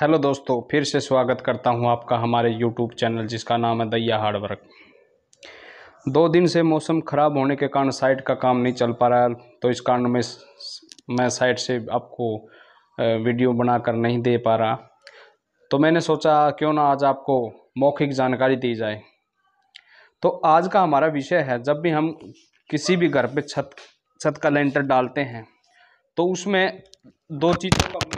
hello दोस्तों फिर से स्वागत करता हूं आपका हमारे यूट्यूब चैनल जिसका नाम है दैया हार्डवर्क दो दिन से मौसम ख़राब होने के कारण साइट का काम नहीं चल पा रहा है तो इस कारण मैं मैं साइट से आपको वीडियो बनाकर नहीं दे पा रहा तो मैंने सोचा क्यों ना आज आपको मौखिक जानकारी दी जाए तो आज का हमारा विषय है जब भी हम किसी भी घर पर छत छत का लेंटर डालते हैं तो उसमें दो चीज़ों का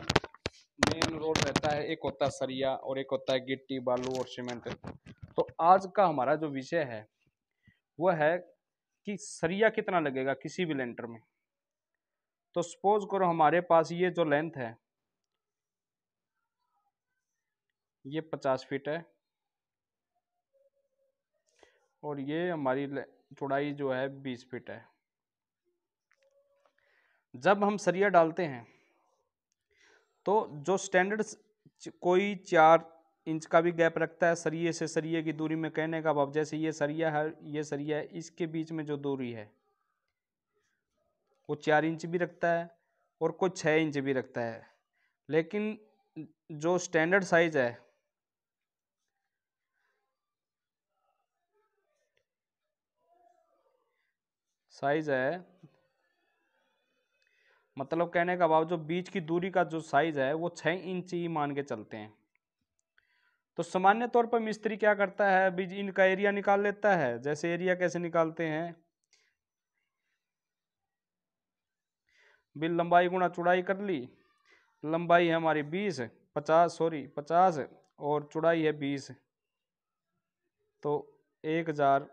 मेन रोड रहता है एक होता है सरिया और एक होता है गिट्टी बालू और सीमेंट तो आज का हमारा जो विषय है वह है कि सरिया कितना लगेगा किसी भी लेंटर में तो सपोज करो हमारे पास ये जो लेंथ है ये पचास फीट है और ये हमारी चौड़ाई जो है बीस फीट है जब हम सरिया डालते हैं तो जो स्टैंडर्ड कोई चार इंच का भी गैप रखता है सरिये से सरिये की दूरी में कहने का भाव जैसे ये सरिया है ये सरिया है इसके बीच में जो दूरी है वो चार इंच भी रखता है और कोई छः इंच भी रखता है लेकिन जो स्टैंडर्ड साइज है साइज है मतलब कहने का भाव जो बीच की दूरी का जो साइज है वो छः इंच ही मान के चलते हैं तो सामान्य तौर पर मिस्त्री क्या करता है बीज इनका एरिया निकाल लेता है जैसे एरिया कैसे निकालते हैं बिल लंबाई गुणा चुड़ाई कर ली लंबाई है हमारी बीस पचास सॉरी पचास और चुड़ाई है बीस तो एक हज़ार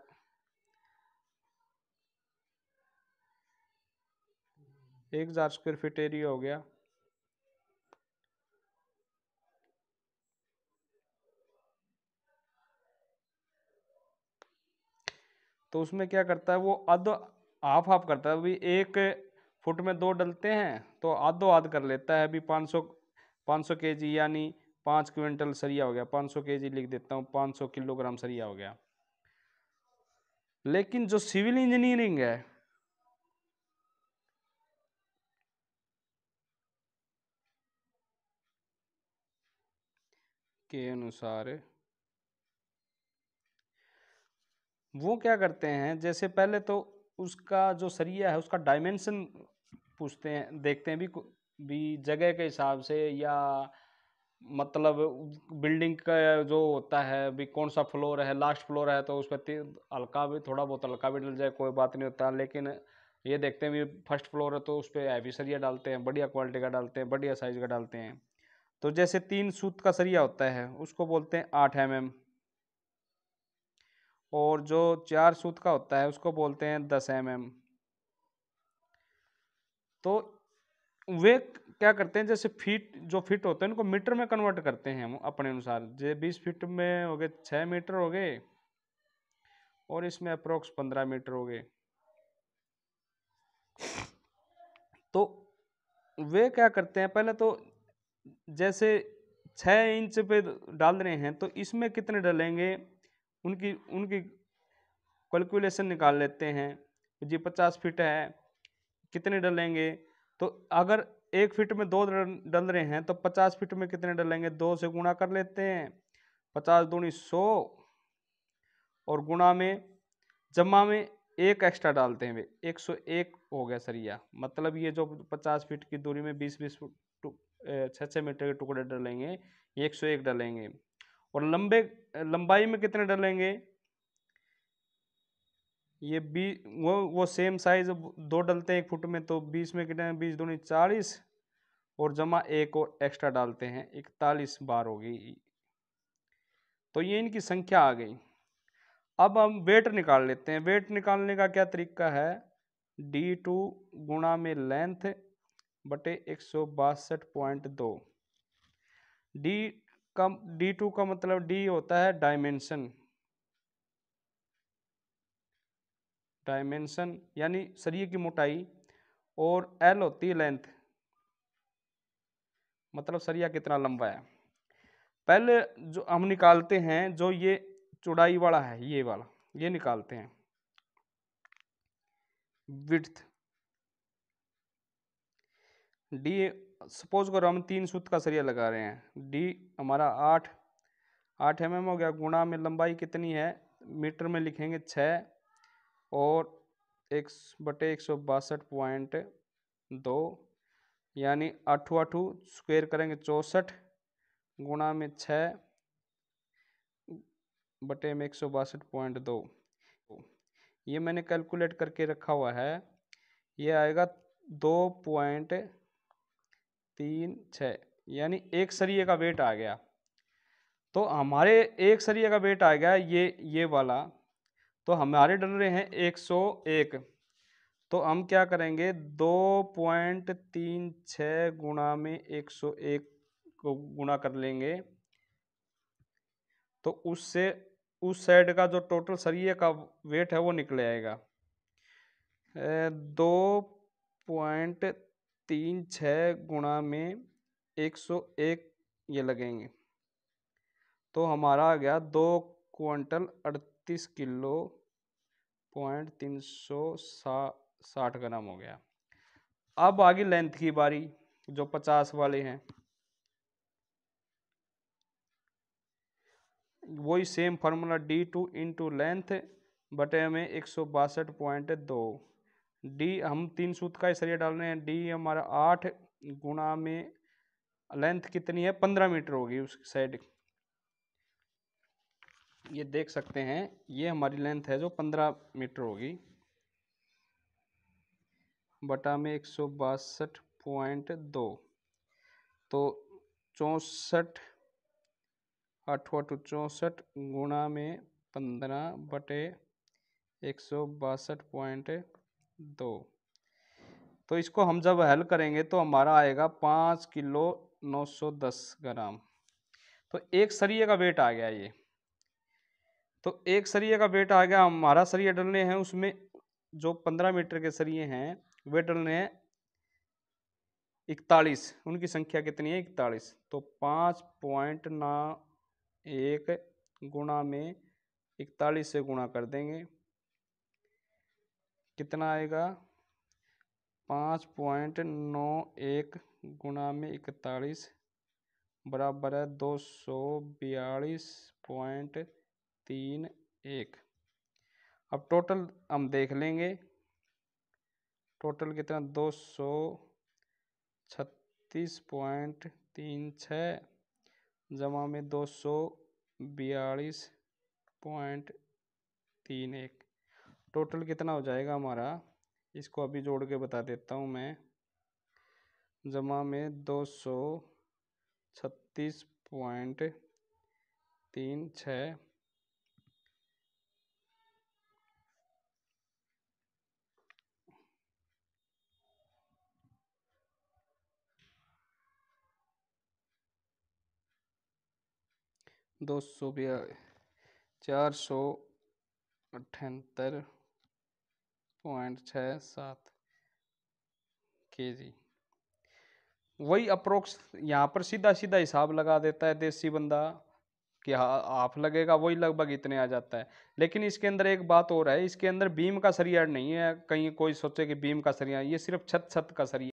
एक हज़ार स्क्वायर फीट एरिया हो गया तो उसमें क्या करता है वो अध हाफ हाफ करता है अभी एक फुट में दो डलते हैं तो आधो आध कर लेता है अभी पाँच सौ पाँच सौ के जी यानी पाँच क्विंटल सरिया हो गया पाँच सौ के जी लिख देता हूँ पाँच सौ किलोग्राम सरिया हो गया लेकिन जो सिविल इंजीनियरिंग है के अनुसार वो क्या करते हैं जैसे पहले तो उसका जो सरिया है उसका डायमेंशन पूछते हैं देखते हैं भी भी जगह के हिसाब से या मतलब बिल्डिंग का जो होता है भी कौन सा फ्लोर है लास्ट फ्लोर है तो उस पर हल्का भी थोड़ा बहुत हल्का भी डल जाए कोई बात नहीं होता लेकिन ये देखते हैं भी फर्स्ट फ्लोर है तो उस पर हैवी सरिया डालते हैं बढ़िया क्वालिटी का डालते हैं बढ़िया साइज़ का डालते हैं तो जैसे तीन सूत का सरिया होता है उसको बोलते हैं आठ एम एम और जो चार सूत का होता है उसको बोलते हैं दस एम एम तो वे क्या करते हैं जैसे फीट जो फीट होते हैं उनको मीटर में कन्वर्ट करते हैं हम अपने अनुसार जे बीस फीट में हो गए छः मीटर हो गए और इसमें अप्रोक्स पंद्रह मीटर हो गए तो वे क्या करते हैं पहले तो जैसे छः इंच पे डाल रहे हैं तो इसमें कितने डलेंगे उनकी उनकी कैलकुलेशन निकाल लेते हैं जी पचास फीट है कितने डलेंगे तो अगर एक फीट में दो डल रहे हैं तो पचास फीट में कितने डलेंगे दो से गुणा कर लेते हैं पचास दूनी सौ और गुणा में जमा में एक एक्स्ट्रा डालते हैं वे एक सौ एक हो गया सरिया मतलब ये जो पचास फीट की दूरी में बीस बीस छः छः मीटर के टुकड़े डलेंगे एक सौ एक डलेंगे और लंबे लंबाई में कितने डलेंगे ये बीस वो वो सेम साइज दो डलते हैं एक फुट में तो बीस में कितने बीस दूनी चालीस और जमा एक और एक्स्ट्रा डालते हैं इकतालीस बार होगी तो ये इनकी संख्या आ गई अब हम वेट निकाल लेते हैं वेट निकालने का क्या तरीका है डी टू गुणा में लेंथ बटे एक सौ बासठ पॉइंट दो डी का डी टू का मतलब डी होता है डायमेंशन डायमेंशन यानी सरिये की मोटाई और एल होती है लेंथ मतलब सरिया कितना लंबा है पहले जो हम निकालते हैं जो ये चौड़ाई वाला है ये वाला ये निकालते हैं विड्थ डी सपोज करो हम तीन सूत का सरिया लगा रहे हैं डी हमारा आठ आठ एम एम हो गया गुणा में लंबाई कितनी है मीटर में लिखेंगे छ और एक बटे एक सौ बासठ पॉइंट दो यानी आठू आठू स्क्वेयर करेंगे चौंसठ गुणा में छः बटे में एक सौ बासठ पॉइंट दो ये मैंने कैलकुलेट करके रखा हुआ है ये आएगा दो पॉइंट तीन छः यानी एक सरिये का वेट आ गया तो हमारे एक सरिये का वेट आ गया ये ये वाला तो हमारे डल रहे हैं एक सौ एक तो हम क्या करेंगे दो पॉइंट तीन छः गुणा में एक सौ एक को गुणा कर लेंगे तो उससे उस साइड का जो टोटल सरिये का वेट है वो निकल आएगा दो पॉइंट तीन छः गुणा में एक सौ एक ये लगेंगे तो हमारा आ गया दो क्वांटल अड़तीस किलो पॉइंट तीन सौ सा साठ ग्राम हो गया अब आगे लेंथ की बारी जो पचास वाले हैं वही same formula d two into length बटे में एक सौ बासठ पॉइंट दो डी हम तीन सूत का सरिया डाल रहे हैं डी हमारा आठ गुणा में लेंथ कितनी है पंद्रह मीटर होगी उस साइड ये देख सकते हैं ये हमारी लेंथ है जो पंद्रह मीटर होगी बटा में एक सौ बासठ पॉइंट दो तो चौंसठ आठो टू चौंसठ गुणा में पंद्रह बटे एक सौ बासठ पॉइंट दो तो, तो इसको हम जब हल करेंगे तो हमारा आएगा पाँच किलो नौ सौ दस ग्राम तो एक सरिये का वेट आ गया ये तो एक सरिये का वेट आ गया हमारा सरिया डलने हैं उसमें जो पंद्रह मीटर के सरिये हैं वे डलने हैं इकतालीस उनकी संख्या कितनी है इकतालीस तो पाँच पॉइंट ना एक गुणा में इकतालीस से गुणा कर देंगे कितना आएगा पाँच पॉइंट नौ एक गुणा में इकतालीस बराबर है दो सौ बयालीस पॉइंट तीन एक अब टोटल हम देख लेंगे टोटल कितना दो सौ छत्तीस पॉइंट तीन छः जमा में दो सौ बयालीस पॉइंट तीन एक टोटल कितना हो जाएगा हमारा इसको अभी जोड़ के बता देता हूँ मैं जमा में दो सौ छत्तीस पॉइंट तीन छ दो सौ बया चार सौ अठहत्तर पॉइंट छः सात के जी वही अप्रोक्स यहाँ पर सीधा सीधा हिसाब लगा देता है देसी बंदा कि हाफ लगेगा वही लगभग इतने आ जाता है लेकिन इसके अंदर एक बात और है इसके अंदर बीम का सरिया नहीं है कहीं कोई सोचे कि बीम का सरिया ये सिर्फ छत छत का सरिया